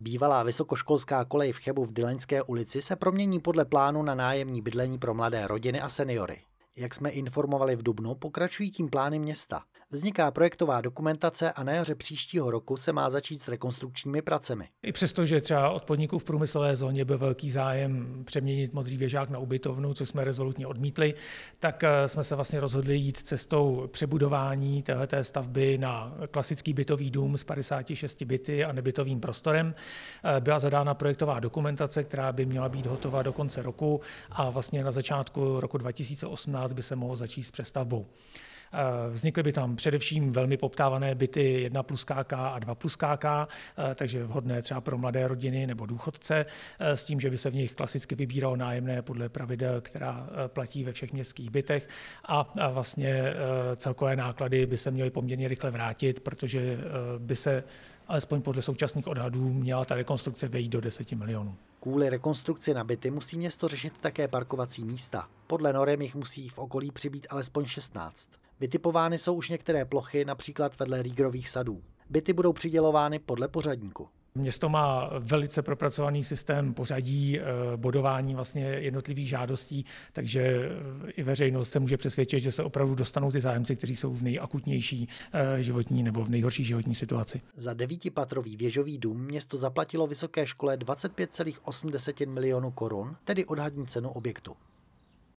Bývalá vysokoškolská kolej v Chebu v Dylaňské ulici se promění podle plánu na nájemní bydlení pro mladé rodiny a seniory. Jak jsme informovali v Dubnu, pokračují tím plány města. Vzniká projektová dokumentace a na jaře příštího roku se má začít s rekonstrukčními pracemi. I přesto, že třeba od podniků v průmyslové zóně byl velký zájem přeměnit modrý věžák na ubytovnu, což jsme rezolutně odmítli, tak eh, jsme se vlastně rozhodli jít cestou přebudování této stavby na klasický bytový dům s 56 byty a nebytovým prostorem. Eh, byla zadána projektová dokumentace, která by měla být hotová do konce roku a vlastně na začátku roku 2018 by se mohlo začít s přestavbou. Eh, vznikly by tam především velmi poptávané byty 1 plus KK a 2 plus KK, eh, takže vhodné třeba pro mladé rodiny nebo důchodce, eh, s tím, že by se v nich klasicky vybíralo nájemné podle pravidel, která platí ve všech městských bytech a vlastně celkové náklady by se měly poměrně rychle vrátit, protože by se alespoň podle současných odhadů měla ta rekonstrukce vejít do 10 milionů. Kvůli rekonstrukci na byty musí město řešit také parkovací místa. Podle norem jich musí v okolí přibýt alespoň 16. Vytipovány jsou už některé plochy, například vedle rýgrových sadů. Byty budou přidělovány podle pořadníku. Město má velice propracovaný systém pořadí, eh, bodování vlastně jednotlivých žádostí, takže eh, i veřejnost se může přesvědčit, že se opravdu dostanou ty zájemci, kteří jsou v nejakutnější eh, životní nebo v nejhorší životní situaci. Za devítipatrový věžový dům město zaplatilo vysoké škole 25,8 milionů korun, tedy odhadní cenu objektu.